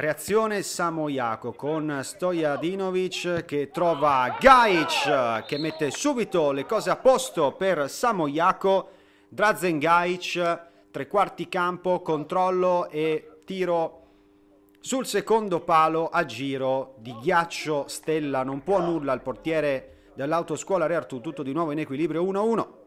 Reazione Samoiaco con Stojadinovic che trova Gaic che mette subito le cose a posto per Samoiaco. Drazen Gaic, tre quarti campo, controllo e tiro sul secondo palo a giro di ghiaccio Stella. Non può nulla il portiere dell'autoscuola Re Artù, tutto di nuovo in equilibrio 1-1.